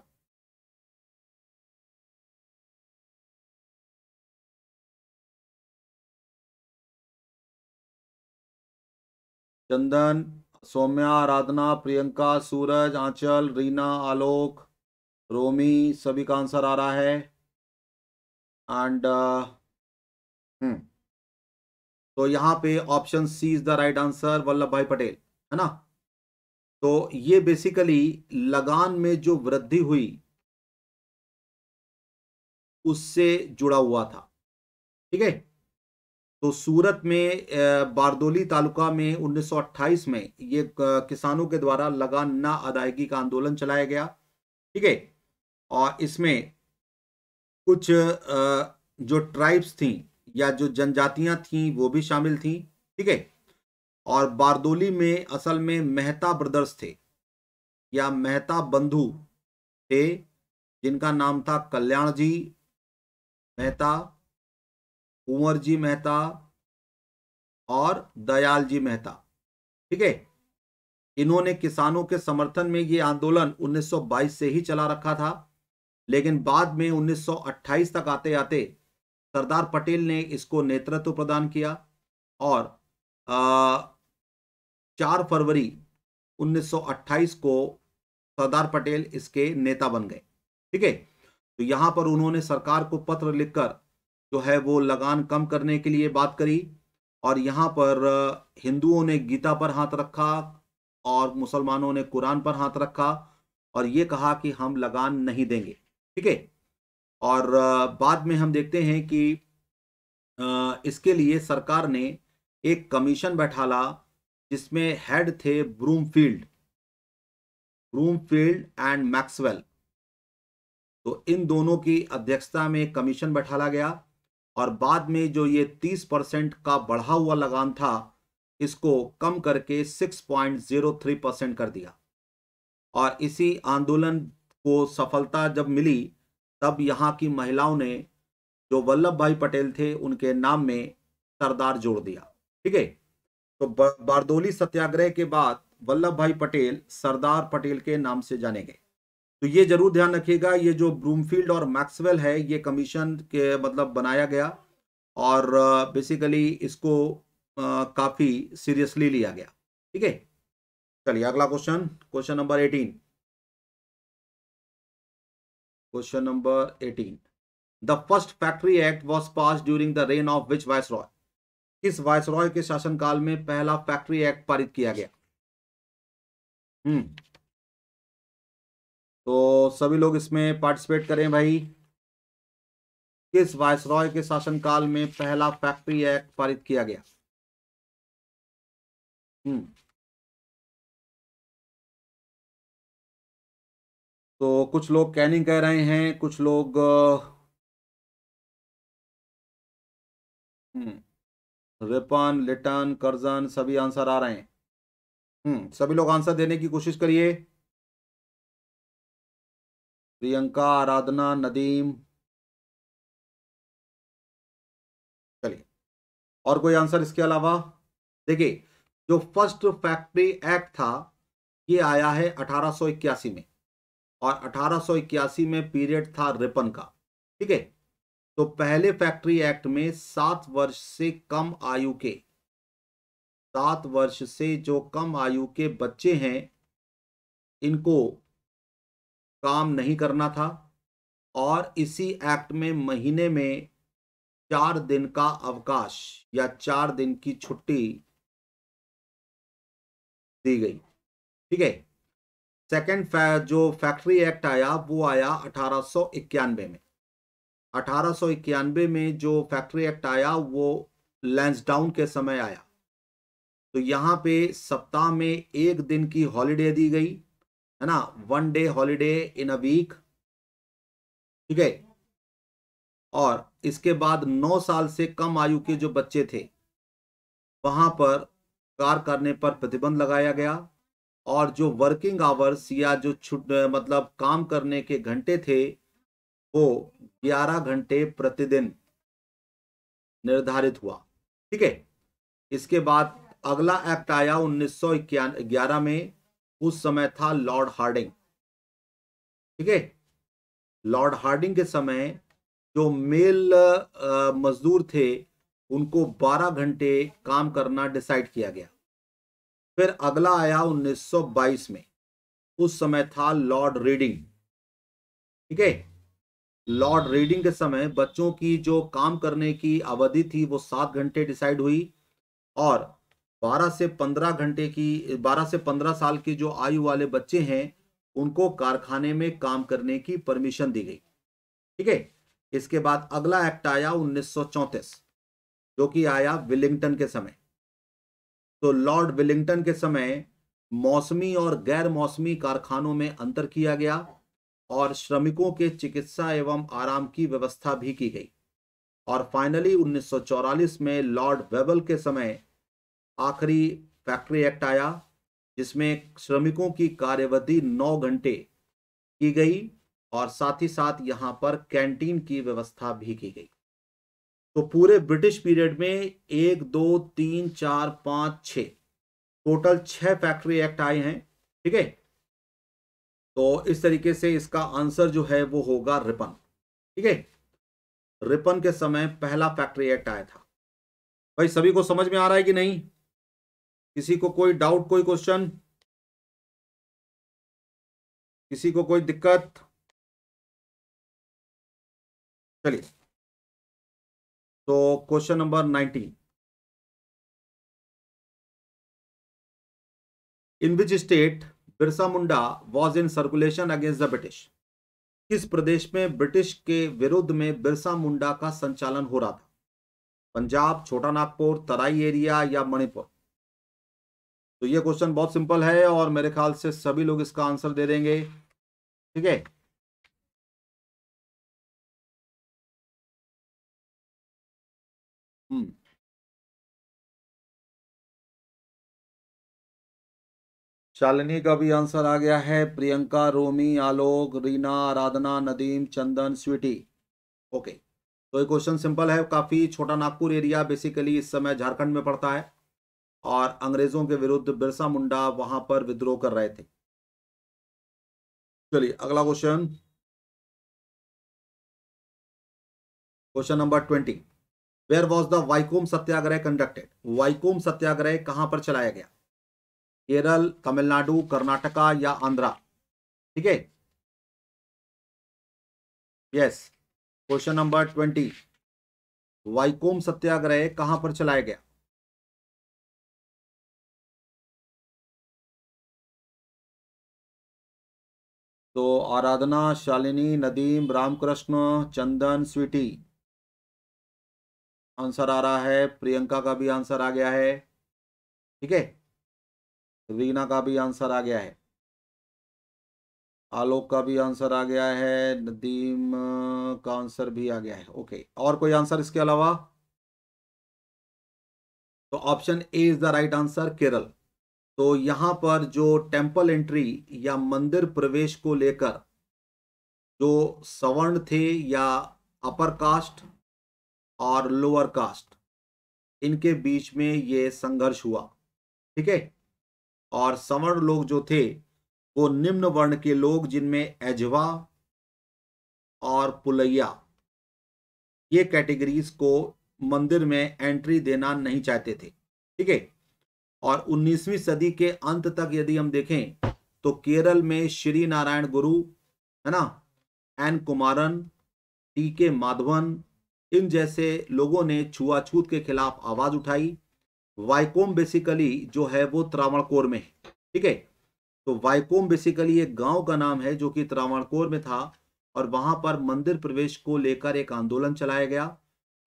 चंदन सौम्या आराधना प्रियंका सूरज आंचल रीना आलोक रोमी सभी का आंसर आ रहा है एंड uh, हम्म तो यहाँ पे option C is the right answer Vallabh Bhai Patel है ना तो ये बेसिकली लगान में जो वृद्धि हुई उससे जुड़ा हुआ था ठीक है तो सूरत में बारदोली तालुका में 1928 में ये किसानों के द्वारा लगान ना अदायगी का आंदोलन चलाया गया ठीक है और इसमें कुछ जो ट्राइब्स थी या जो जनजातियां थीं वो भी शामिल थी ठीक है और बारदोली में असल में मेहता ब्रदर्स थे या मेहता बंधु थे जिनका नाम था कल्याण जी मेहता कुंवर जी मेहता और दयाल जी मेहता ठीक है इन्होंने किसानों के समर्थन में ये आंदोलन 1922 से ही चला रखा था लेकिन बाद में 1928 तक आते आते सरदार पटेल ने इसको नेतृत्व प्रदान किया और चार फरवरी 1928 को सरदार पटेल इसके नेता बन गए ठीक है तो यहाँ पर उन्होंने सरकार को पत्र लिखकर जो है वो लगान कम करने के लिए बात करी और यहाँ पर हिंदुओं ने गीता पर हाथ रखा और मुसलमानों ने कुरान पर हाथ रखा और ये कहा कि हम लगान नहीं देंगे ठीक है और बाद में हम देखते हैं कि इसके लिए सरकार ने एक कमीशन बैठाला जिसमें हेड थे ब्रूमफील्ड ब्रूमफील्ड एंड मैक्सवेल तो इन दोनों की अध्यक्षता में कमीशन बैठाला गया और बाद में जो ये 30 परसेंट का बढ़ा हुआ लगान था इसको कम करके 6.03 परसेंट कर दिया और इसी आंदोलन को सफलता जब मिली तब यहाँ की महिलाओं ने जो वल्लभ भाई पटेल थे उनके नाम में सरदार जोड़ दिया ठीक है तो बारदोली सत्याग्रह के बाद वल्लभ भाई पटेल सरदार पटेल के नाम से जाने गए तो ये जरूर ध्यान रखिएगा ये जो ब्रूमफील्ड और मैक्सवेल है ये कमीशन के मतलब बनाया गया और बेसिकली इसको काफ़ी सीरियसली लिया गया ठीक है चलिए अगला question question number eighteen number eighteen the first factory act was pass during the reign of which which रॉय किस रॉय के शासनकाल में पहला फैक्ट्री एक्ट पारित किया गया हम्म तो सभी लोग इसमें पार्टिसिपेट करें भाई किस रॉय के शासनकाल में पहला फैक्ट्री एक्ट पारित किया गया हम्म तो कुछ लोग कैनिंग कह रहे हैं कुछ लोग हम्म, रेपान लेटान करजन सभी आंसर आ रहे हैं हम्म सभी लोग आंसर देने की कोशिश करिए प्रियंका आराधना नदीम चलिए और कोई आंसर इसके अलावा देखिए जो फर्स्ट फैक्ट्री एक्ट था ये आया है अठारह में और अठारह में पीरियड था रिपन का ठीक है तो पहले फैक्ट्री एक्ट में सात वर्ष से कम आयु के सात वर्ष से जो कम आयु के बच्चे हैं इनको काम नहीं करना था और इसी एक्ट में महीने में चार दिन का अवकाश या चार दिन की छुट्टी दी गई ठीक है सेकेंड फै, जो फैक्ट्री एक्ट आया वो आया अठारह में अठारह में जो फैक्ट्री एक्ट आया वो लैंसडाउन के समय आया तो यहाँ पे सप्ताह में एक दिन की हॉलीडे दी गई है ना one day holiday in a week ठीक है और इसके बाद नौ साल से कम आयु के जो बच्चे थे वहां पर कार करने पर प्रतिबंध लगाया गया और जो वर्किंग आवर्स या जो छुट मतलब काम करने के घंटे थे वो 11 घंटे प्रतिदिन निर्धारित हुआ ठीक है इसके बाद अगला एक्ट आया उन्नीस में उस समय था लॉर्ड हार्डिंग ठीक है लॉर्ड हार्डिंग के समय जो मेल मजदूर थे उनको 12 घंटे काम करना डिसाइड किया गया फिर अगला आया 1922 में उस समय था लॉर्ड रीडिंग ठीक है लॉर्ड रीडिंग के समय बच्चों की जो काम करने की अवधि थी वो सात घंटे डिसाइड हुई और 12 से 15 घंटे की 12 से 15 साल की जो आयु वाले बच्चे हैं उनको कारखाने में काम करने की परमिशन दी गई ठीक है इसके बाद अगला एक्ट आया 1934 जो कि आया विलिंगटन के समय तो लॉर्ड विलिंगटन के समय मौसमी और गैर मौसमी कारखानों में अंतर किया गया और श्रमिकों के चिकित्सा एवं आराम की व्यवस्था भी की गई और फाइनली 1944 में लॉर्ड वेबल के समय आखिरी फैक्ट्री एक्ट आया जिसमें श्रमिकों की कार्यवधि 9 घंटे की गई और साथ ही साथ यहां पर कैंटीन की व्यवस्था भी की गई तो पूरे ब्रिटिश पीरियड में एक दो तीन चार पाँच छ टोटल छः फैक्ट्री एक्ट आए हैं ठीक है तो इस तरीके से इसका आंसर जो है वो होगा रिपन ठीक है रिपन के समय पहला फैक्ट्री एक्ट आया था भाई सभी को समझ में आ रहा है कि नहीं किसी को कोई डाउट कोई क्वेश्चन किसी को कोई दिक्कत चलिए तो question number nineteen in which state Birsa Munda was in circulation against the British किस प्रदेश में ब्रिटिश के विरुद्ध में बिरसा मुंडा का संचालन हो रहा था पंजाब छोटा नागपुर तराई एरिया या मणिपुर तो ये क्वेश्चन बहुत सिंपल है और मेरे ख्याल से सभी लोग इसका आंसर दे देंगे ठीक है Hmm. शालिनी का भी आंसर आ गया है प्रियंका रोमी आलोक रीना आराधना नदीम चंदन स्वीटी ओके तो ये क्वेश्चन सिंपल है काफ़ी छोटा नागपुर एरिया बेसिकली इस समय झारखंड में पड़ता है और अंग्रेजों के विरुद्ध बिरसा मुंडा वहां पर विद्रोह कर रहे थे चलिए अगला question question number twenty where was the Vaikom Satyagraha conducted Vaikom Satyagraha कहां पर चलाया गया केरल तमिलनाडु कर्नाटका या आंध्रा ठीक है yes question number twenty Vaikom Satyagraha कहां पर चलाया गया तो आराधना शालिनी नदीम रामकृष्ण चंदन स्वीटी आंसर आ रहा है प्रियंका का भी आंसर आ गया है ठीक है रीना का भी आंसर आ गया है आलोक का भी आंसर आ गया है नदीम का आंसर भी आ गया है ओके और कोई आंसर इसके अलावा तो option A is the right answer Kerala तो यहां पर जो टेम्पल एंट्री या मंदिर प्रवेश को लेकर जो सवर्ण थे या अपर कास्ट और लोअर कास्ट इनके बीच में ये संघर्ष हुआ ठीक है और सवर्ण लोग जो थे वो निम्न वर्ण के लोग जिनमें एजवा और पुलैया ये कैटेगरीज को मंदिर में एंट्री देना नहीं चाहते थे ठीक है और 19वीं सदी के अंत तक यदि हम देखें तो केरल में श्री नारायण गुरु है ना एन कुमारन टी के माधवन इन जैसे लोगों ने छुआछूत के खिलाफ आवाज उठाई वाइकोम बेसिकली जो है वो त्रावणकोर में ठीक है तो वाइकोम बेसिकली एक गांव का नाम है जो कि त्रावणकोर में था और वहां पर मंदिर प्रवेश को लेकर एक आंदोलन चलाया गया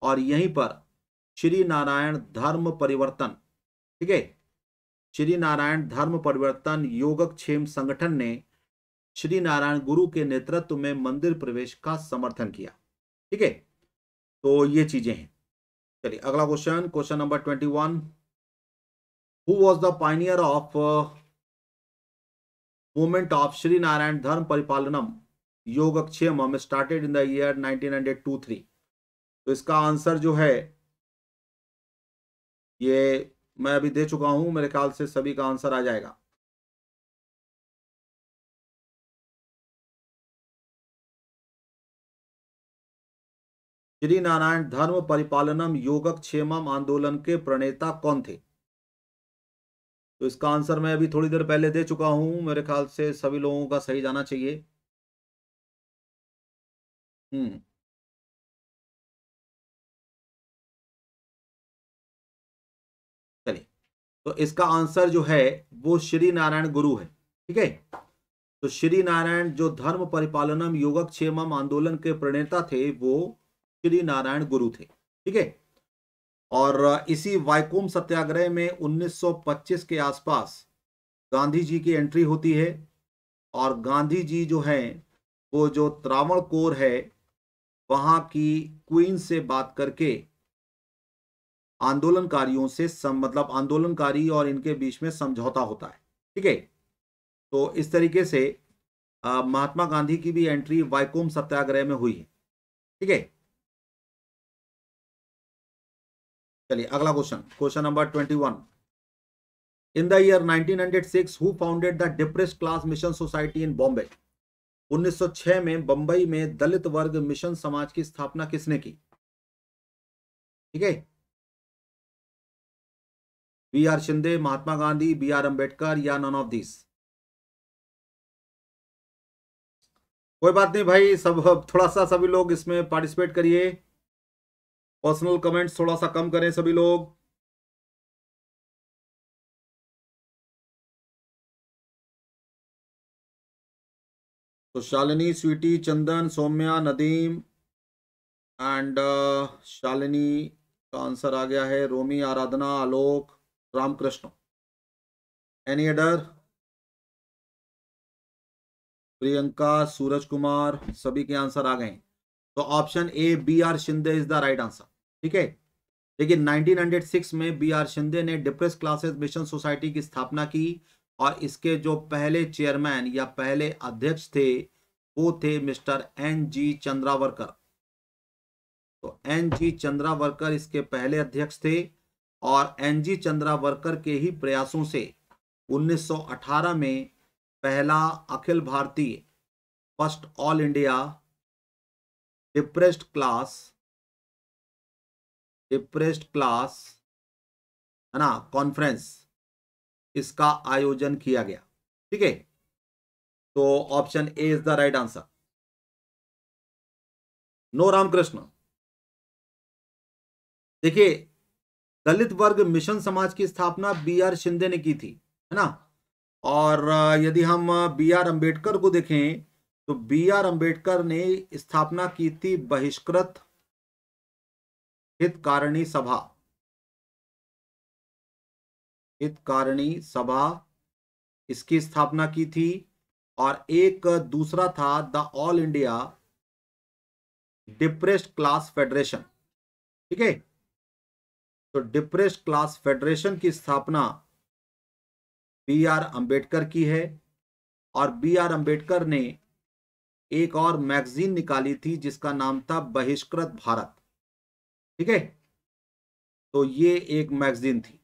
और यहीं पर श्री नारायण धर्म परिवर्तन ठीक है श्री नारायण धर्म परिवर्तन योगक्षेम संगठन ने श्री नारायण गुरु के नेतृत्व में मंदिर प्रवेश का समर्थन किया ठीक है तो ये चीजें हैं चलिए अगला question question number twenty one who was the pioneer of movement of Shri Narayana Dharma Paripalanam Yogakshema started in the year nineteen hundred two three तो इसका आंसर जो है ये मैं अभी दे चुका हूं मेरे ख्याल से सभी का आंसर आ जाएगा श्री नारायण धर्म परिपालनम योगक क्षेमम आंदोलन के प्रणेता कौन थे तो इसका आंसर मैं अभी थोड़ी देर पहले दे चुका हूं मेरे ख्याल से सभी लोगों का सही जाना चाहिए हम्म चलिए तो इसका आंसर जो है वो श्री नारायण गुरु है ठीक है तो श्री नारायण जो धर्म परिपालनम योगक क्षेमम आंदोलन के प्रणेता थे वो श्री नारायण गुरु थे ठीक है और इसी वाइकोम सत्याग्रह में 1925 के आसपास गांधी जी की एंट्री होती है और गांधी जी जो हैं वो जो त्रावण कोर है वहाँ की क्वीन से बात करके आंदोलनकारियों से सम, मतलब आंदोलनकारी और इनके बीच में समझौता होता है ठीक है तो इस तरीके से महात्मा गांधी की भी एंट्री वाइकोम सत्याग्रह में हुई है ठीक है चलिए अगला question question number twenty one in the year 1906 who founded the depress class mission society in Bombay 1906 में बंबई में दलित वर्ग मिशन समाज की स्थापना किसने की ठीक है B R Shinde Mahatma Gandhi B R Ambedkar या नॉन ऑफ दिस कोई बात नहीं भाई सब थोड़ा सा सभी लोग इसमें पार्टिसिपेट करिए पर्सनल कमेंट्स थोड़ा सा कम करें सभी लोग तो शालिनी स्वीटी चंदन सौम्या नदीम एंड uh, शालिनी का आंसर आ गया है रोमी आराधना आलोक रामकृष्ण एनी अडर प्रियंका सूरज कुमार सभी के आंसर आ गए तो option A B R Shinde is the right answer ठीक है लेकिन 1906 में बी आर शिंदे ने डिप्रेस क्लासेस मिशन सोसाइटी की स्थापना की और इसके जो पहले चेयरमैन या पहले अध्यक्ष थे वो थे मिस्टर एन जी चंद्रावरकर तो एन जी चंद्रावरकर इसके पहले अध्यक्ष थे और एन जी चंद्रावरकर के ही प्रयासों से 1918 में पहला अखिल भारतीय first all India depressed class depressed class है ना कॉन्फ्रेंस इसका आयोजन किया गया ठीक है तो option A is the right answer no Ramakrishna देखिए दलित वर्ग मिशन समाज की स्थापना बी आर शिंदे ने की थी है ना और यदि हम बी आर अंबेडकर को देखें तो बी आर अंबेडकर ने स्थापना की थी बहिष्कृत हितकारिणी सभा हितकारिणी सभा इसकी स्थापना की थी और एक दूसरा था the all India depressed class federation ठीक है तो डिप्रेस्ड क्लास फेडरेशन की स्थापना बी आर अंबेडकर की है और बी आर अंबेडकर ने एक और मैगजीन निकाली थी जिसका नाम था बहिष्कृत भारत ठीक है तो ये एक मैगजीन थी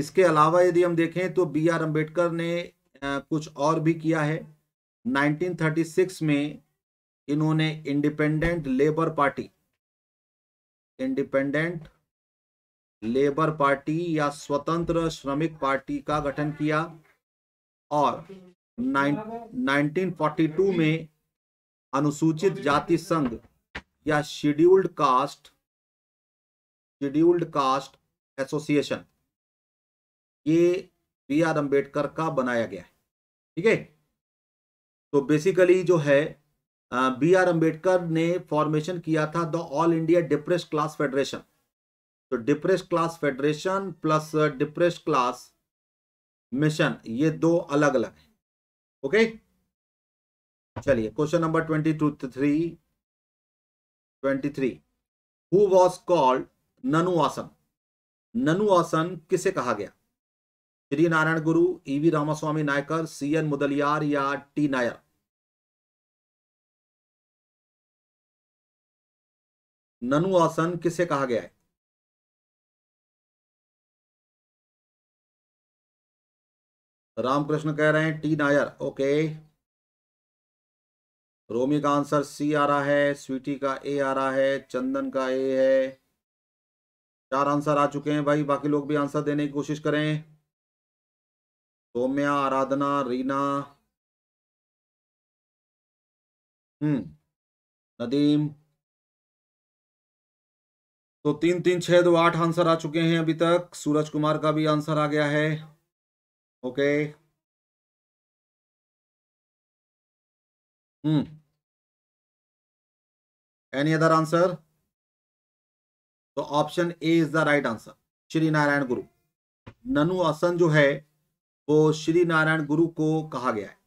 इसके अलावा यदि हम देखें तो बी आर अम्बेडकर ने कुछ और भी किया है 1936 में इन्होंने independent labour party independent labour party या स्वतंत्र श्रमिक पार्टी का गठन किया और 1942 में अनुसूचित जाति संघ या scheduled caste scheduled caste association ये बी आर अम्बेडकर का बनाया गया है ठीक है तो बेसिकली जो है बी आर अम्बेडकर ने फॉर्मेशन किया था the all India depressed class federation तो depressed class federation plus depressed class mission ये दो अलग अलग है ओके चलिए question number twenty two three twenty three who was called Nanu Asan Nanu Asan किसे कहा गया Shri Narayana Guru E V e Ramaswami Naicker C N Mudaliar या टी नायर ननुआसन किसे कहा गया है रामकृष्ण कह रहे हैं टी नायर ओके रोमी का आंसर सी आ रहा है स्वीटी का ए आ रहा है चंदन का ए है चार आंसर आ चुके हैं भाई बाकी लोग भी आंसर देने की कोशिश करें सौम्या आराधना रीना हम्म नदीम तो तीन तीन छह दो आठ आंसर आ चुके हैं अभी तक सूरज कुमार का भी आंसर आ गया है Okay. Hmm. Any other answer? तो option A is the right answer Shri Narayana Guru Nanu आसन जो है वो श्री नारायण गुरु को कहा गया है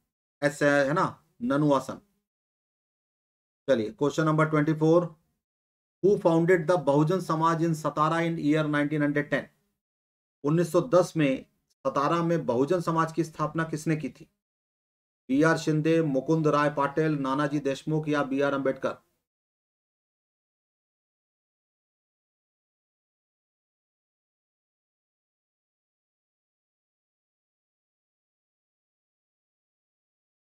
ऐसे है ना ननु आसन चलिए question number twenty four who founded the Bahujan Samaj in Satara in year nineteen hundred ten उन्नीस सौ दस में सतारा में बहुजन समाज की स्थापना किसने की थी बी आर शिंदे मुकुंद राय पाटिल नानाजी देशमुख या बी आर अम्बेडकर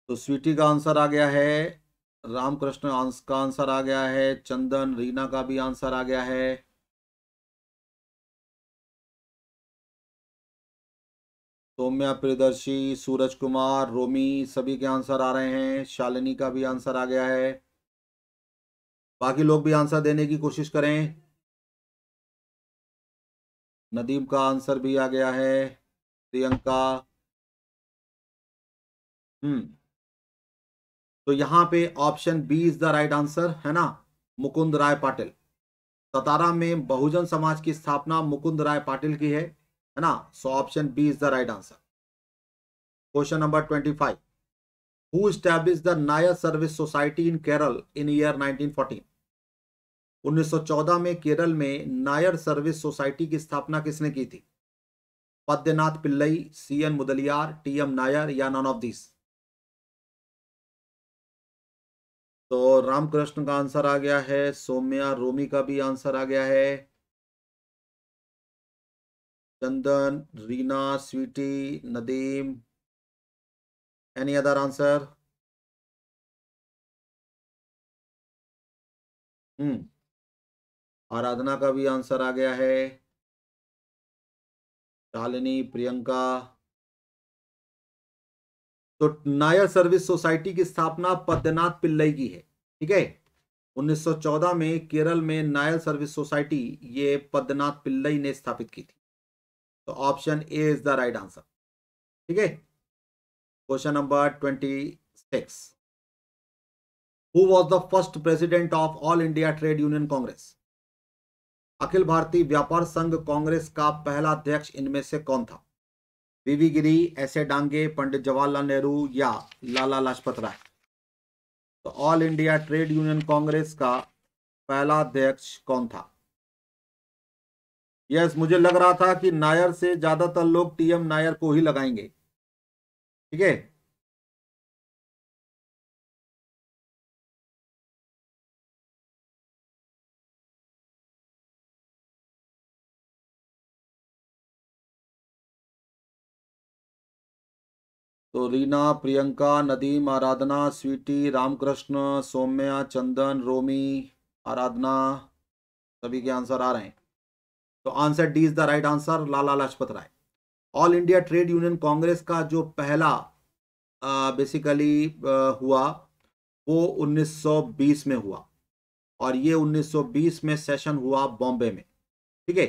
तो स्वीटी का आंसर आ गया है रामकृष्ण का आंसर आ गया है चंदन रीना का भी आंसर आ गया है सौम्या प्रियदर्शी सूरज कुमार रोमी सभी के आंसर आ रहे हैं शालिनी का भी आंसर आ गया है बाकी लोग भी आंसर देने की कोशिश करें नदीम का आंसर भी आ गया है प्रियंका हम्म तो यहाँ पे option B is the right answer है ना मुकुंद राय पाटिल सतारा में बहुजन समाज की स्थापना मुकुंद राय पाटिल की है है ना so option B is the right answer question number twenty five who established the Nair service society in Kerala in year 1914 1914 में केरल में नायर सर्विस सोसाइटी की स्थापना किसने की थी Padyanath Pillai C N Mudaliar T M Nair या नन ऑफ दिस तो रामकृष्ण का आंसर आ गया है सोम्या रोमी का भी आंसर आ गया है Chandan Reena Sweety Nadeem any other answer hmm Aradhana का भी आंसर आ गया है शालिनी प्रियंका तो नायर सर्विस सोसाइटी की स्थापना पद्यनाथ पिल्लई की है ठीक है 1914 में केरल में नायर सर्विस सोसाइटी ये पद्मनाथ पिल्लई ने स्थापित की थी तो option A is the right answer ठीक है question number twenty six who was the first president of all India trade union congress अखिल भारतीय व्यापार संघ कांग्रेस का पहला अध्यक्ष इनमें से कौन था V V Giri S A Dange Pandit Jawaharlal Nehru या लाला लाजपत राय तो all India trade union congress का पहला अध्यक्ष कौन था यस मुझे लग रहा था कि नायर से ज्यादातर लोग टीएम नायर को ही लगाएंगे ठीक है तो रीना प्रियंका नदीम आराधना स्वीटी रामकृष्ण सौम्या चंदन रोमी आराधना सभी के आंसर आ रहे हैं तो answer D is the right answer Lala Lajpat Rai all India trade union congress का जो पहला बेसिकली हुआ वो 1920 में हुआ और ये 1920 में सेशन हुआ बॉम्बे में ठीक है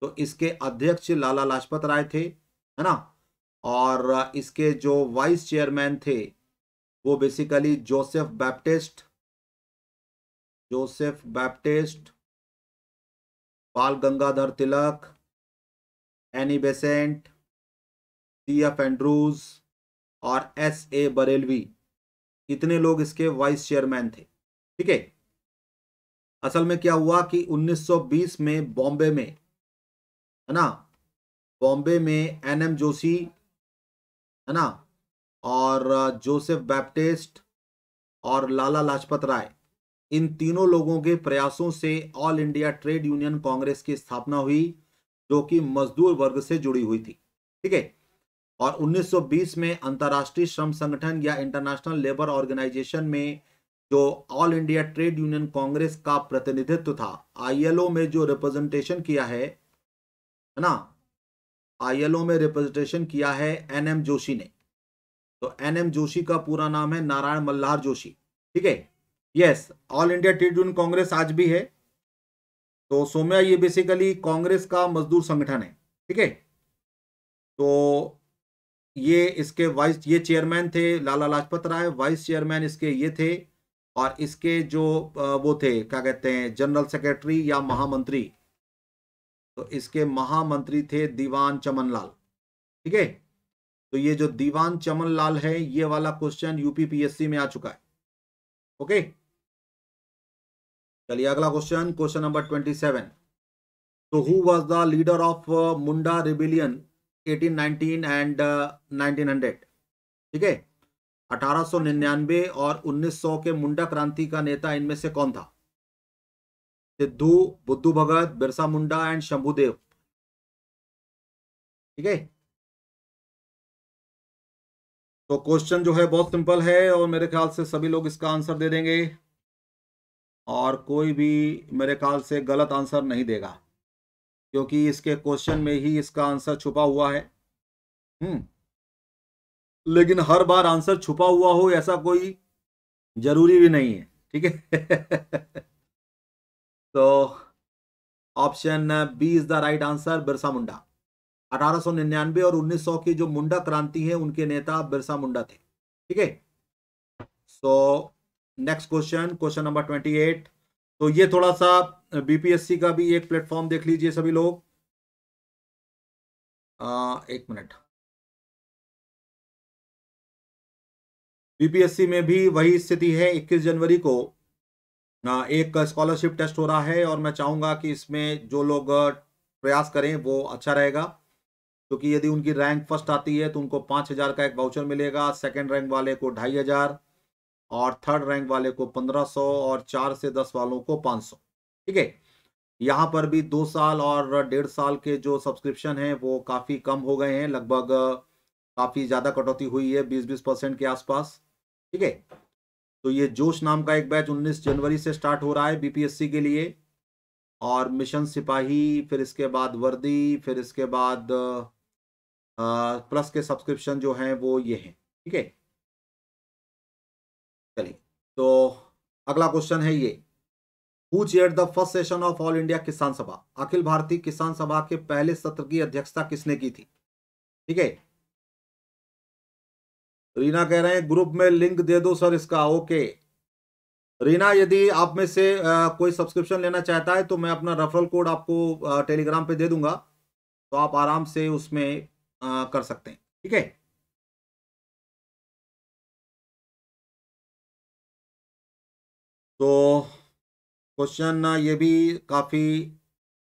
तो इसके अध्यक्ष लाला लाजपत राय थे है ना और इसके जो वाइस चेयरमैन थे वो basically Joseph Baptist Joseph Baptist Bal Gangadhar Tilak Annie Besant C F Andrews और एस ए बरेलवी इतने लोग इसके वाइस चेयरमैन थे ठीक है असल में क्या हुआ कि 1920 में बॉम्बे में है ना बॉम्बे में एन एम जोशी है ना और जोसेफ uh, बैप्टिस्ट और लाला लाजपत राय इन तीनों लोगों के प्रयासों से all India trade union congress की स्थापना हुई जो कि मजदूर वर्ग से जुड़ी हुई थी ठीक है और 1920 में अंतर्राष्ट्रीय श्रम संगठन या इंटरनेशनल लेबर ऑर्गेनाइजेशन में जो all India trade union congress का प्रतिनिधित्व था आईएलओ में जो रिप्रेजेंटेशन किया है है ना आईएलओ में रिप्रेजेंटेशन किया है एनएम जोशी ने तो एनएम जोशी का पूरा नाम है नारायण मल्हार जोशी ठीक है yes all India trade union congress आज भी है तो सोम्या ये बेसिकली कांग्रेस का मजदूर संगठन है ठीक है तो ये इसके वाइस ये चेयरमैन थे लाला लाजपत राय वाइस चेयरमैन इसके ये थे और इसके जो वो थे क्या कहते हैं जनरल सेक्रेटरी या महामंत्री तो इसके महामंत्री थे दीवान चमनलाल ठीक है तो ये जो दीवान चमनलाल है ये वाला क्वेश्चन यूपीपीएससी में आ चुका है ओके चलिए अगला question question number twenty seven तो who was the leader of Munda rebellion 1819 and nineteen hundred ठीक है 1899 और 1900 के मुंडा क्रांति का नेता इनमें से कौन था सिद्धू बुद्धू भगत बिरसा मुंडा एंड शंभुदेव ठीक है तो क्वेश्चन जो है बहुत सिंपल है और मेरे ख्याल से सभी लोग इसका आंसर दे देंगे और कोई भी मेरे ख्याल से गलत आंसर नहीं देगा क्योंकि इसके क्वेश्चन में ही इसका आंसर छुपा हुआ है हम्म लेकिन हर बार आंसर छुपा हुआ हो ऐसा कोई जरूरी भी नहीं है ठीक है [LAUGHS] तो option B is the right answer Birsa Munda 1899 और 1900 की जो मुंडा क्रांति है उनके नेता बिरसा मुंडा थे ठीक है so next question question number twenty eight तो ये थोड़ा सा बीपीएससी का भी एक प्लेटफॉर्म देख लीजिए सभी लोग आ, एक मिनट बीपीएससी में भी वही स्थिति है 21 जनवरी को एक स्कॉलरशिप टेस्ट हो रहा है और मैं चाहूंगा कि इसमें जो लोग प्रयास करें वो अच्छा रहेगा क्योंकि यदि उनकी रैंक फर्स्ट आती है तो उनको पांच हज़ार का एक वाउचर मिलेगा सेकेंड रैंक वाले को ढाई हज़ार और थर्ड रैंक वाले को 1500 और चार से दस वालों को 500 ठीक है यहाँ पर भी दो साल और डेढ़ साल के जो सब्सक्रिप्शन हैं वो काफ़ी कम हो गए हैं लगभग काफ़ी ज़्यादा कटौती हुई है बीस बीस परसेंट के आसपास ठीक है तो ये जोश नाम का एक बैच 19 जनवरी से स्टार्ट हो रहा है बीपीएससी के लिए और मिशन सिपाही फिर इसके बाद वर्दी फिर इसके बाद आ, प्लस के सब्सक्रिप्शन जो हैं वो ये हैं ठीक है तो अगला क्वेश्चन है ये who chair the first session of all India Kisan Sabha अखिल भारतीय किसान सभा के पहले सत्र की अध्यक्षता किसने की थी ठीक है रीना कह रहे हैं ग्रुप में लिंक दे दो सर इसका ओके रीना यदि आप में से आ, कोई सब्सक्रिप्शन लेना चाहता है तो मैं अपना रेफरल कोड आपको आ, टेलीग्राम पे दे दूंगा तो आप आराम से उसमें आ, कर सकते हैं ठीक है तो क्वेश्चन ये भी काफ़ी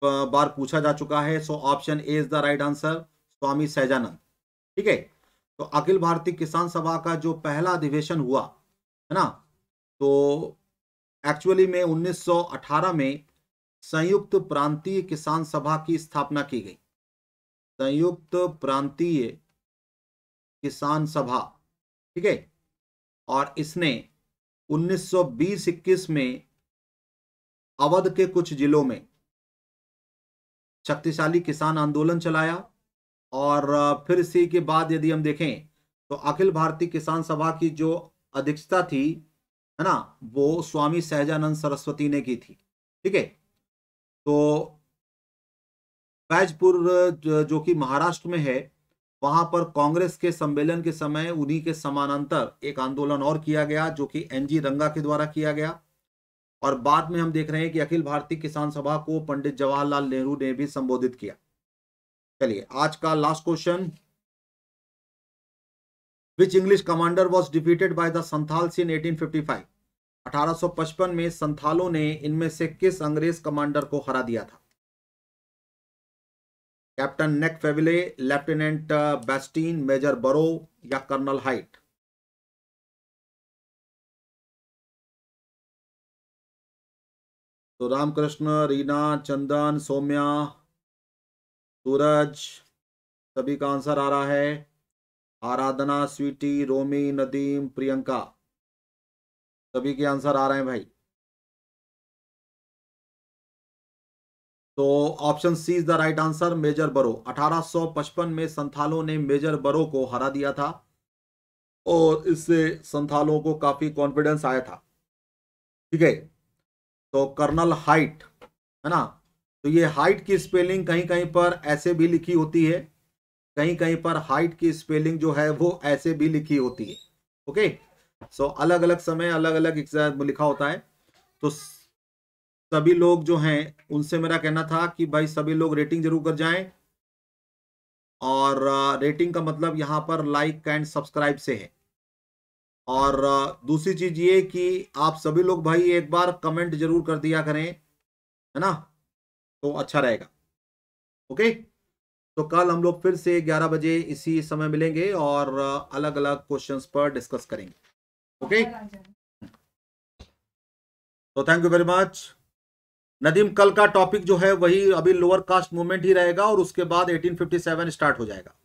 बार पूछा जा चुका है so option A is the right answer Swami Sahajanand ठीक है तो अखिल भारतीय किसान सभा का जो पहला अधिवेशन हुआ है ना तो एक्चुअली में 1918 में संयुक्त प्रांतीय किसान सभा की स्थापना की गई संयुक्त प्रांतीय किसान सभा ठीक है और इसने उन्नीस सौ में अवध के कुछ जिलों में शक्तिशाली किसान आंदोलन चलाया और फिर इसी के बाद यदि हम देखें तो अखिल भारतीय किसान सभा की जो अध्यक्षता थी है ना वो स्वामी सहजानंद सरस्वती ने की थी ठीक है तो बैजपुर जो कि महाराष्ट्र में है वहां पर कांग्रेस के सम्मेलन के समय उन्हीं के समानांतर एक आंदोलन और किया गया जो कि एनजी रंगा के द्वारा किया गया और बाद में हम देख रहे हैं कि अखिल भारतीय किसान सभा को पंडित जवाहरलाल नेहरू ने भी संबोधित किया चलिए आज का last question which English commander was defeated by the Santhal अठारह सौ पचपन में संथालों ने इनमें से किस अंग्रेज कमांडर को हरा दिया था कैप्टन नेक फेविले लेफ्टिनेंट बेस्टीन मेजर बरो या कर्नल हाइट तो रामकृष्ण रीना चंदन सोम्या सूरज सभी का आंसर आ रहा है आराधना स्वीटी रोमी नदीम प्रियंका सभी के आंसर आ रहे हैं भाई तो option C is the right answer major Burrow 1855 में संथालों ने मेजर बरो को हरा दिया था और इससे संथालों को काफी कॉन्फिडेंस आया था ठीक है तो कर्नल हाइट है ना तो ये हाइट की स्पेलिंग कहीं कहीं पर ऐसे भी लिखी होती है कहीं कहीं पर हाइट की स्पेलिंग जो है वो ऐसे भी लिखी होती है ओके सो so, अलग अलग समय अलग अलग एग्जाम लिखा होता है तो सभी लोग जो हैं उनसे मेरा कहना था कि भाई सभी लोग रेटिंग जरूर कर जाएं और रेटिंग का मतलब यहाँ पर लाइक एंड सब्सक्राइब से है और दूसरी चीज ये कि आप सभी लोग भाई एक बार कमेंट जरूर कर दिया करें है ना तो अच्छा रहेगा ओके तो कल हम लोग फिर से 11 बजे इसी समय मिलेंगे और अलग अलग क्वेश्चंस पर डिस्कस करेंगे ओके हाँ, हाँ, हाँ। तो thank you very much Nadeem कल का टॉपिक जो है वही अभी लोअर कास्ट मूवमेंट ही रहेगा और उसके बाद 1857 स्टार्ट हो जाएगा